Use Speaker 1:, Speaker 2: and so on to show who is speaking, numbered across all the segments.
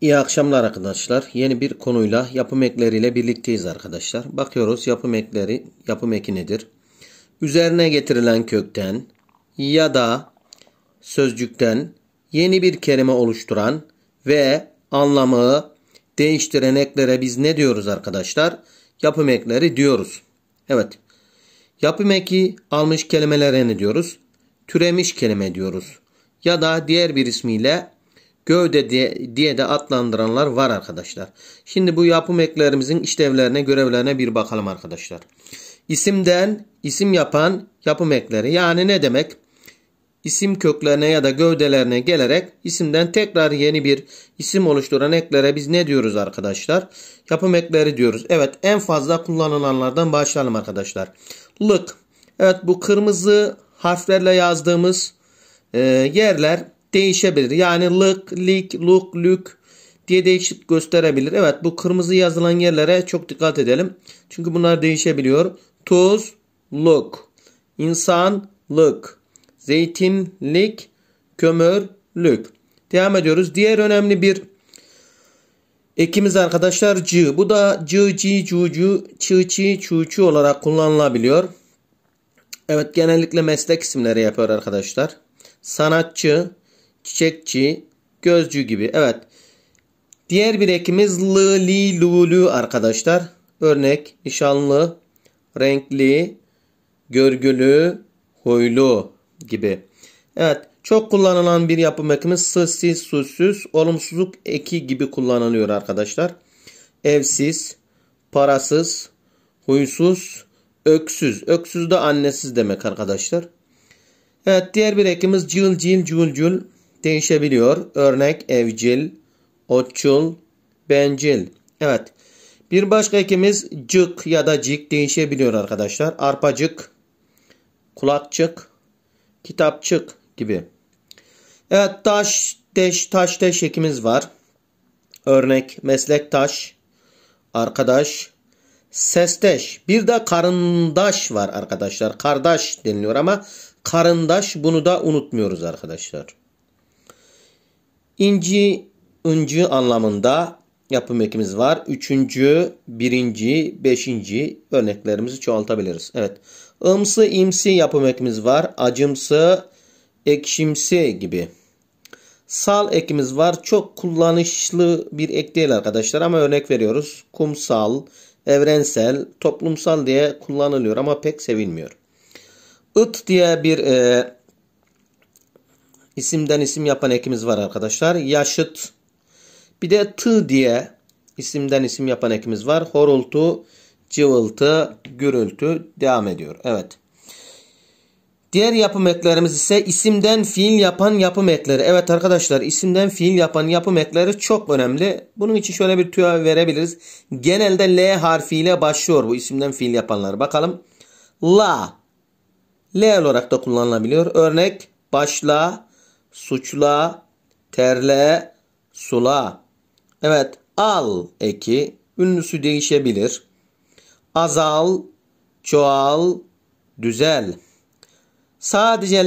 Speaker 1: İyi akşamlar arkadaşlar. Yeni bir konuyla yapım ekleriyle birlikteyiz arkadaşlar. Bakıyoruz yapım ekleri, yapım eki nedir? Üzerine getirilen kökten ya da sözcükten yeni bir kelime oluşturan ve anlamı değiştiren eklere biz ne diyoruz arkadaşlar? Yapım ekleri diyoruz. Evet. Yapım eki almış kelimelere ne diyoruz? Türemiş kelime diyoruz. Ya da diğer bir ismiyle gövde diye, diye de adlandıranlar var arkadaşlar. Şimdi bu yapım eklerimizin işlevlerine, görevlerine bir bakalım arkadaşlar. İsimden isim yapan yapım ekleri yani ne demek? İsim köklerine ya da gövdelerine gelerek isimden tekrar yeni bir isim oluşturan eklere biz ne diyoruz arkadaşlar? Yapım ekleri diyoruz. Evet en fazla kullanılanlardan başlayalım arkadaşlar. Lık. Evet bu kırmızı harflerle yazdığımız e, yerler değişebilir. Yani lık, lik, luk, lük diye değişik gösterebilir. Evet bu kırmızı yazılan yerlere çok dikkat edelim. Çünkü bunlar değişebiliyor. Tuz, luk, insanlık, zeytinlik, kömür lük Devam ediyoruz. Diğer önemli bir ekimiz arkadaşlar cı Bu da cı cı cu, cı çı, çi, çu, çu olarak kullanılabiliyor. Evet genellikle meslek isimleri yapıyor arkadaşlar. Sanatçı, çiçekçi, gözcü gibi. Evet. Diğer bir ekimiz lı, li, lu, lü arkadaşlar. Örnek nişanlı, renkli, görgülü, huylu gibi. Evet. Çok kullanılan bir yapım ekimiz sı, susuz, olumsuzluk eki gibi kullanılıyor arkadaşlar. Evsiz, parasız, huysuz, öksüz. Öksüz de annesiz demek arkadaşlar. Evet diğer bir ekimiz cıl cil cül cül değişebiliyor. Örnek evcil, otçul, bencil. Evet. Bir başka ekimiz cık ya da cik değişebiliyor arkadaşlar. Arpacık, kulakçık, kitapçık gibi. Evet taş, deş, taş, deş ekimiz var. Örnek meslektaş, arkadaş, sesteş. Bir de karındaş var arkadaşlar. Kardeş deniliyor ama karındaş bunu da unutmuyoruz arkadaşlar. İnci, ıncı anlamında yapım ekimiz var. Üçüncü, birinci, beşinci örneklerimizi çoğaltabiliriz. Evet. Imsı, imsi yapım ekimiz var. Acımsı, ekşimsi gibi. Sal ekimiz var. Çok kullanışlı bir ek değil arkadaşlar ama örnek veriyoruz. Kumsal, evrensel, toplumsal diye kullanılıyor ama pek sevilmiyor. It diye bir e, isimden isim yapan ekimiz var arkadaşlar. Yaşıt. Bir de tı diye isimden isim yapan ekimiz var. Horultu, cıvıltı, gürültü devam ediyor. Evet. Diğer yapım eklerimiz ise isimden fiil yapan yapım ekleri. Evet arkadaşlar isimden fiil yapan yapım ekleri çok önemli. Bunun için şöyle bir tüy verebiliriz. Genelde L harfiyle başlıyor bu isimden fiil yapanlar. Bakalım. La. L olarak da kullanılabiliyor. Örnek başla, suçla, terle, sula. Evet al eki ünlüsü değişebilir. Azal, çoğal, düzel. Sadece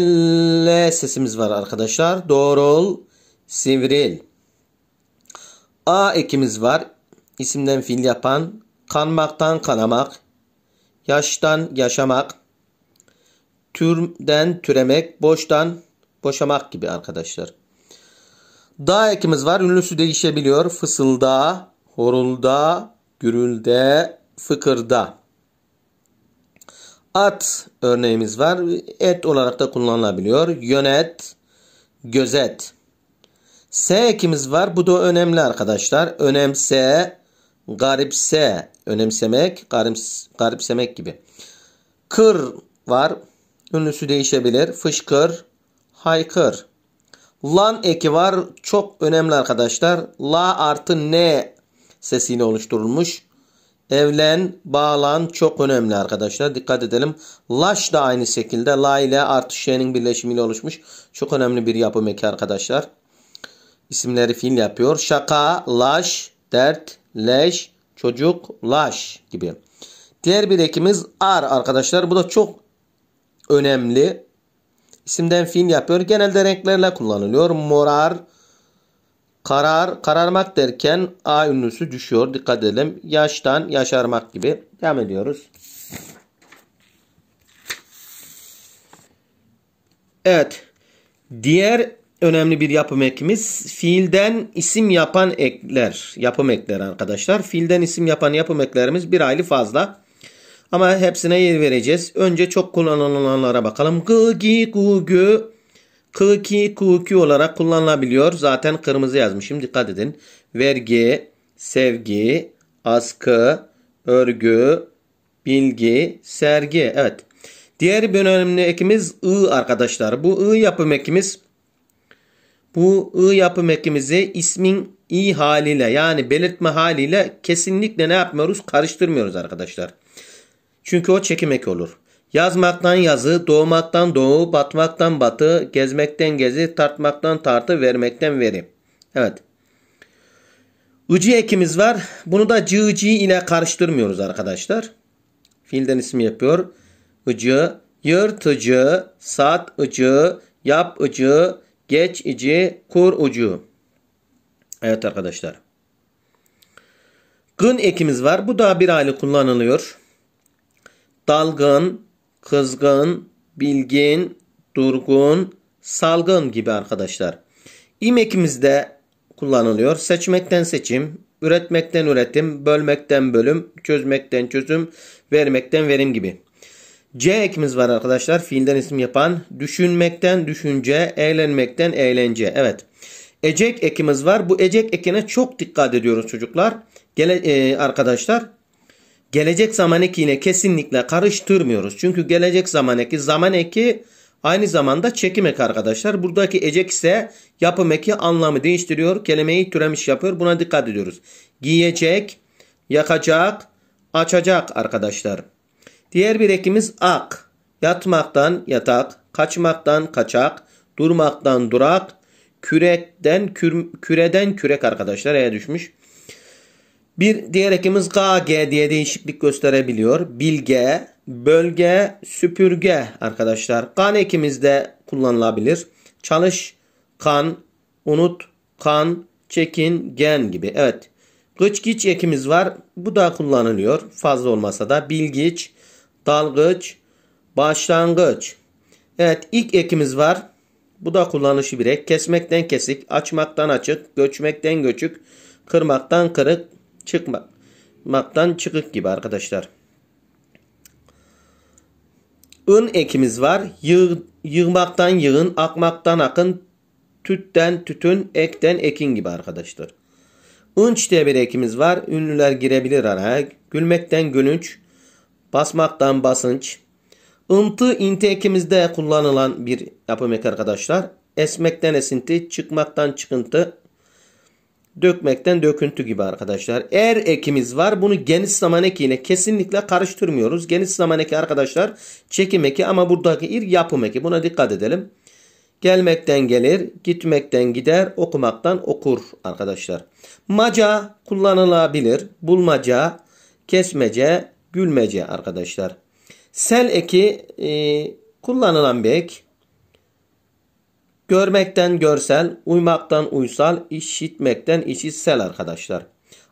Speaker 1: L sesimiz var arkadaşlar. Doğrul, sivril. A ekimiz var. İsimden fiil yapan. Kanmaktan kanamak. Yaştan yaşamak. Türden türemek. Boştan Boşamak gibi arkadaşlar. Da ekimiz var. Ünlüsü değişebiliyor. Fısılda, horulda, gürülde, fıkırda. At örneğimiz var. Et olarak da kullanılabiliyor. Yönet, gözet. S ekimiz var. Bu da önemli arkadaşlar. Önemse, garipse, önemsemek, garips, garipsemek gibi. Kır var. Ünlüsü değişebilir. Fışkır, haykır. Lan eki var çok önemli arkadaşlar. La artı ne sesini oluşturulmuş. Evlen, bağlan çok önemli arkadaşlar. Dikkat edelim. Laş da aynı şekilde la ile artı şenin birleşimiyle oluşmuş. Çok önemli bir yapım eki arkadaşlar. İsimleri fiil yapıyor. Şaka, laş, dert, leş, çocuk, laş gibi. Diğer bir ekimiz ar arkadaşlar. Bu da çok önemli isimden fiil yapıyor. Genelde renklerle kullanılıyor. Morar, karar, kararmak derken A ünlüsü düşüyor. Dikkat edelim. Yaştan yaşarmak gibi. Devam ediyoruz. Evet. Diğer önemli bir yapım ekimiz fiilden isim yapan ekler. Yapım ekler arkadaşlar. Fiilden isim yapan yapım eklerimiz bir aylı fazla. Ama hepsine yer vereceğiz. Önce çok kullanılanlara bakalım. Kı, ki, ku, gü. Kı, ki, ku, ki olarak kullanılabiliyor. Zaten kırmızı yazmışım. Dikkat edin. Vergi, sevgi, askı, örgü, bilgi, sergi. Evet. Diğer bir önemli ekimiz ı arkadaşlar. Bu ı yapım ekimiz bu ı yapım ekimizi ismin i haliyle yani belirtme haliyle kesinlikle ne yapmıyoruz? Karıştırmıyoruz arkadaşlar. Çünkü o çekimek olur. Yazmaktan yazı, doğmaktan doğu, batmaktan batı, gezmekten gezi, tartmaktan tartı, vermekten veri. Evet. Icı ekimiz var. Bunu da cığcı ile karıştırmıyoruz arkadaşlar. Fiilden isim yapıyor. Icı, yırtıcı, sat ıcı, yap ıcı, geç ici, kur ucu. Evet arkadaşlar. Gın ekimiz var. Bu da bir aylık kullanılıyor dalgın, kızgın, bilgin, durgun, salgın gibi arkadaşlar. İmekimizde kullanılıyor. Seçmekten seçim, üretmekten üretim, bölmekten bölüm, çözmekten çözüm, vermekten verim gibi. C ekimiz var arkadaşlar. Fiilden isim yapan. Düşünmekten düşünce, eğlenmekten eğlence. Evet. Ecek ekimiz var. Bu ecek ekine çok dikkat ediyoruz çocuklar. Gele, e, arkadaşlar gelecek zaman ekine kesinlikle karıştırmıyoruz. Çünkü gelecek zaman eki zaman eki aynı zamanda çekim eki arkadaşlar. Buradaki ecek ise yapım eki anlamı değiştiriyor. Kelimeyi türemiş yapıyor. Buna dikkat ediyoruz. Giyecek, yakacak, açacak arkadaşlar. Diğer bir ekimiz ak. Yatmaktan yatak, kaçmaktan kaçak, durmaktan durak, kürekten kür, küreden kürek arkadaşlar eğer düşmüş. Bir diğer ekimiz GG diye değişiklik gösterebiliyor. Bilge, bölge, süpürge arkadaşlar. Kan ekimizde kullanılabilir. Çalış, kan, unut, kan, çekin, gen gibi. Evet. Gıçgiç ekimiz var. Bu da kullanılıyor. Fazla olmasa da. Bilgiç, dalgıç, başlangıç. Evet ilk ekimiz var. Bu da kullanışı bir ek. Kesmekten kesik, açmaktan açık, göçmekten göçük, kırmaktan kırık, çıkma maktan çıkık gibi arkadaşlar. Ön ekimiz var. Yığ, yığmaktan yığın, akmaktan akın, tütten tütün, ekten ekin gibi arkadaşlar. Ünç diye bir ekimiz var. Ünlüler girebilir araya. Gülmekten gülünç, basmaktan basınç. Intı inti ekimizde kullanılan bir yapım ek arkadaşlar. Esmekten esinti, çıkmaktan çıkıntı, Dökmekten döküntü gibi arkadaşlar. Eğer ekimiz var bunu geniş zaman eki kesinlikle karıştırmıyoruz. Geniş zaman eki arkadaşlar çekim eki ama buradaki ir yapım eki. Buna dikkat edelim. Gelmekten gelir, gitmekten gider, okumaktan okur arkadaşlar. Maca kullanılabilir. Bulmaca, kesmece, gülmece arkadaşlar. Sel eki e, kullanılan bir ek. Görmekten görsel, uymaktan uysal, işitmekten işitsel arkadaşlar.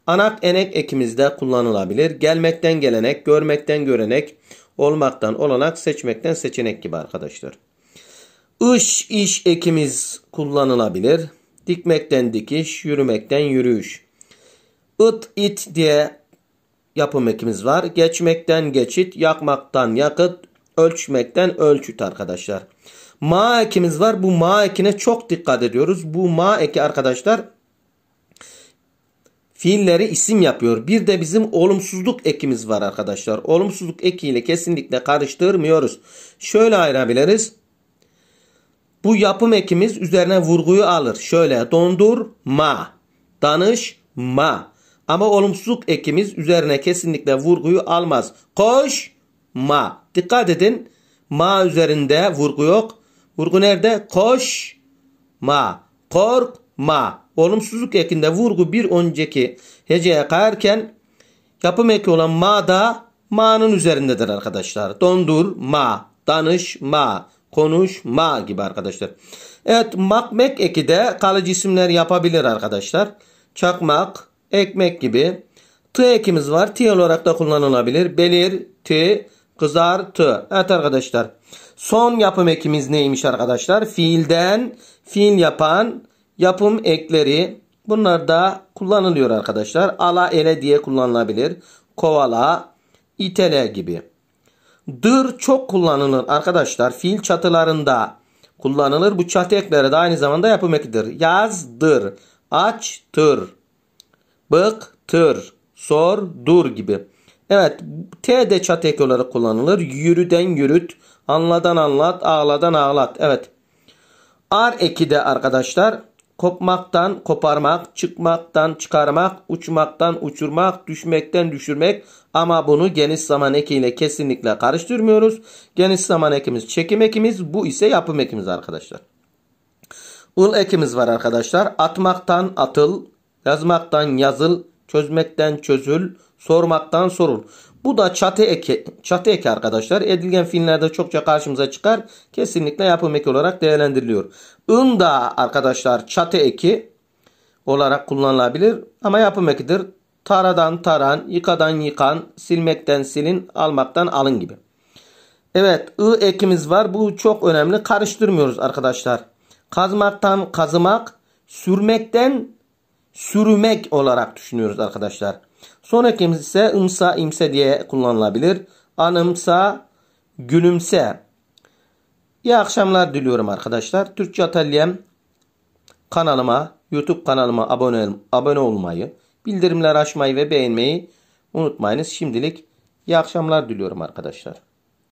Speaker 1: Anak enek ekimizde kullanılabilir. Gelmekten gelenek, görmekten görenek, olmaktan olanak, seçmekten seçenek gibi arkadaşlar. Iş iş ekimiz kullanılabilir. Dikmekten dikiş, yürümekten yürüyüş. It it diye yapım ekimiz var. Geçmekten geçit, yakmaktan yakıt, ölçmekten ölçüt arkadaşlar. Ma ekimiz var. Bu ma ekine çok dikkat ediyoruz. Bu ma eki arkadaşlar fiilleri isim yapıyor. Bir de bizim olumsuzluk ekimiz var arkadaşlar. Olumsuzluk ekiyle kesinlikle karıştırmıyoruz. Şöyle ayırabiliriz. Bu yapım ekimiz üzerine vurguyu alır. Şöyle dondurma, danışma. Ama olumsuzluk ekimiz üzerine kesinlikle vurguyu almaz. Koşma. Dikkat edin. Ma üzerinde vurgu yok. Vurgu nerede? Koş ma. kork ma, Olumsuzluk ekinde vurgu bir önceki heceye kayarken yapım eki olan ma da ma'nın üzerindedir arkadaşlar. Dondur ma. Danış ma. Konuş ma gibi arkadaşlar. Evet makmek eki de kalıcı isimler yapabilir arkadaşlar. Çakmak, ekmek gibi. T ekimiz var. T olarak da kullanılabilir. Belir, t, Kızartı. Evet arkadaşlar. Son yapım ekimiz neymiş arkadaşlar? Fiilden fiil yapan yapım ekleri. Bunlar da kullanılıyor arkadaşlar. Ala ele diye kullanılabilir. Kovala, itele gibi. Dır çok kullanılır arkadaşlar. Fiil çatılarında kullanılır. Bu çatı ekleri de aynı zamanda yapım ekidir. Yazdır, açtır, bıktır, sordur gibi. Evet T de çat ek olarak kullanılır. Yürüden yürüt, anladan anlat, ağladan ağlat. Evet. r eki de arkadaşlar kopmaktan koparmak, çıkmaktan çıkarmak, uçmaktan uçurmak, düşmekten düşürmek ama bunu geniş zaman ekiyle kesinlikle karıştırmıyoruz. Geniş zaman ekimiz çekim ekimiz bu ise yapım ekimiz arkadaşlar. Ul ekimiz var arkadaşlar. Atmaktan atıl, yazmaktan yazıl, çözmekten çözül, sormaktan sorul. Bu da çatı eki, çatı eki arkadaşlar. Edilgen filmlerde çokça karşımıza çıkar. Kesinlikle yapım eki olarak değerlendiriliyor. In da arkadaşlar çatı eki olarak kullanılabilir ama yapım ekidir. Taradan taran, yıkadan yıkan, silmekten silin, almaktan alın gibi. Evet, ı ekimiz var. Bu çok önemli. Karıştırmıyoruz arkadaşlar. Kazmaktan kazımak, sürmekten sürmek olarak düşünüyoruz arkadaşlar. Sonraki ise ımsa imse diye kullanılabilir. Anımsa gülümse. İyi akşamlar diliyorum arkadaşlar. Türkçe Atölyem kanalıma, YouTube kanalıma abone, abone olmayı, bildirimleri açmayı ve beğenmeyi unutmayınız. Şimdilik iyi akşamlar diliyorum arkadaşlar.